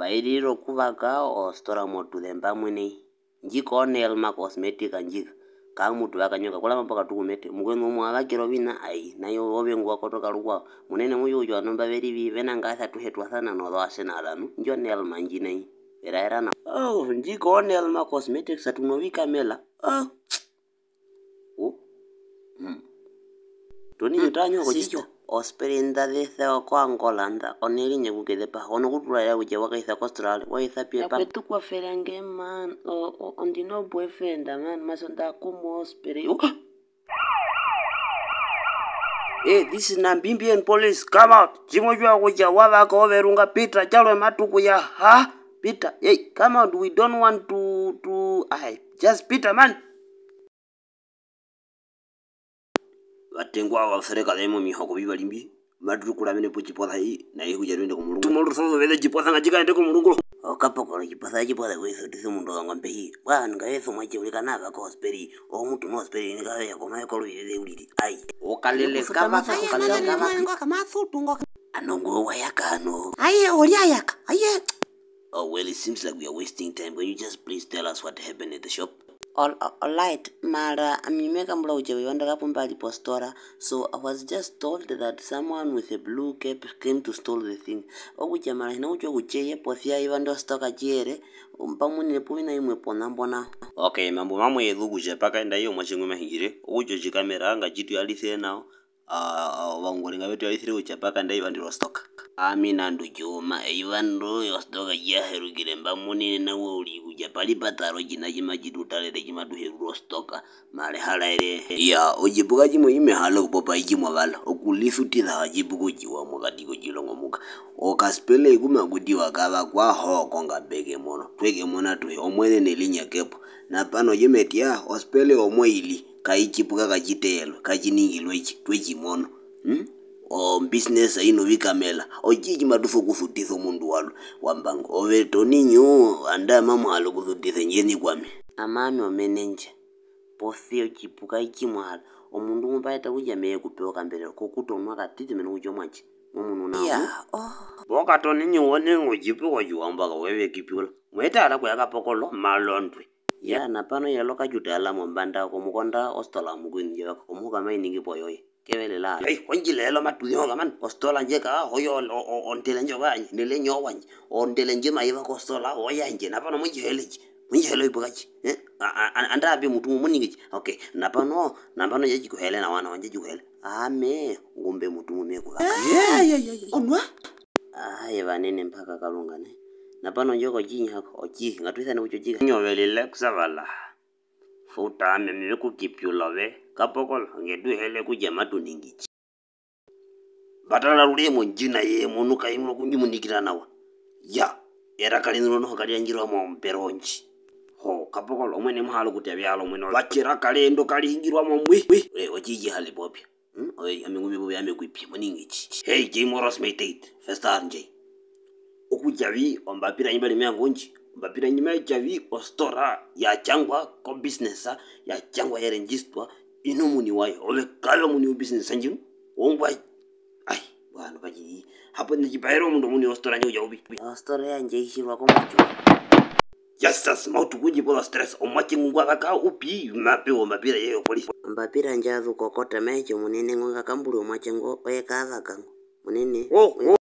vairiro kuvaka ositola motulemba mwene njikoonela macosmetic njika kamutu vakanyoka kula mpaka tukumete mukwenu umwe avakile ovina ai nayo ovenguwa kotoka lukwao munene muyu uju anomba velivi venanga athatuhe twathana nolo asena alanu njonelma njinai velaelana oh, njikoonelma cosmetics atunovikamela oh. oh. hmm. toninyutanyoko hmm. cicho ospelinda kwa Angolanda onelinye kukezepa ono kutulalela kuja wakaisa kwa Australia waisa pie pa kwetu kwa felange man ondino boyfriend man maso ndakumu ospeli oh! Hey, this is Namibian police come out chimwe jwa kuja wabaka overunga Peter chalwe matuku ya ha Peter hey come out we don't want to to I just Peter man batengo aba baserekaca imo mihoko bi balimbi maturukulamene po cipoca i nayi huja tuende ko mulungu tumo lusoso vece cipoca nga cikaende ko mulungu okapokolo oh, cipoca cipoca kuiso tise mundu onga mbehi wanga yeso mwace uli kanava ko hosperi o mutu mo hosperi ini kaveya ko maye kolovilele ulili ai okalele anongo wayaka ano aye oli ayaka aye oh well it seems like we are wasting time when you just please tell us what happened at the shop all, all right mara amemeka ujewe wandakapo alipostora so i was just told that someone with a blue cap came to stole the thing okuja mara hina ucho kucheye iwa ndo stoka jere mpamunile pumi na imwe pona mbona okay mambo mamwe yelukuja paka nda iyo mwachimwe mahigire okujo jikamera anga jitu yalithire nao uh, vaungolinga vetu yalithire kuja paka enda ah, ah, stoka Aminandu chuma eivandu yositoka jaherukile mba munene nawo ulikhuja pali pataro china chima chilutalele chimatukhe lwositoka male halaele ya jimo ime halo okulisu tila chimwe jiwa khupopayi chimwavala jilongo chipuku okaspele katiko chilongomuka okasipela kwa hoa konga bege mono tweke mona tukhe omwene nilinya kepo na pano jime tia ospele omwe ili kayichipuka kachitelwe kachiningilwechi twechimono hmm? ombisines oh, ino vikamela ocici matufu kusutisa omundu walo wambango ove toninyu andama mwalo kusutisa njeni kwami amami omenenje pose ocipuka ici mwala omundu mupaeta kuja meye kupewa kambelelo kokutonwa katiti mene kuja omwaci momunu nao yeah. oh. pokatoni nyuwone ng'ocipuka ociwambaka weve kipula mwetaala kuyaka malondwe ya yeah, napano yaloka jutala mombanda komukonda ostolamukwinijevaka komukama iningi poyoye kewelela ai onjile lo matudhi ngaman ostola njeka hoyo ah, ontele njo banyi nile nyo wanyi ontele nje maiva kostola oya nje napano munjiheleji munjihelo ibukaji eh andabi mutumu muningiji okay napano napano yeji hele na wana wanje hele ame ngombe mutumu ya onwa aye vanene mpaka kalungane napano njoko jinyi hako ojihi ngatwithane kucho jiga nyowelile kusavala fuutame mivi kukipyulove kapokolo ngetu hele kuja matuningichi batala lulimo njina ye munu kaimulo kunyimunikira nawa ya era kaliniro noho kalyanjira momperonji ho kapokolo omwene muhalo kuti abyalo mwene wachira kalendo kalihingirwa momwi we ochiji hali popya hmm? oye amingumi bobi amekwipya muningichi hey jay mate eight festar njay okujavi ombapira nyimba limyangonji bapira nyuma javi ostora yachangwa ko businessa yachangwa yarengistwa ino muni wayo obe kalo muni u business anjin ongwa ai bwana baji hapo ni jibairo mundu muni ostora nyo jawbi ostora yanje ishirwa ko macho yasas mautu kuji bola stress omachi ngwa kaka upi mapewa mbapira mapira yeyo polisi mapira njazu kokota mecho munene ngwa kamburu omachi ngo oye kaza kango munene oh, oh.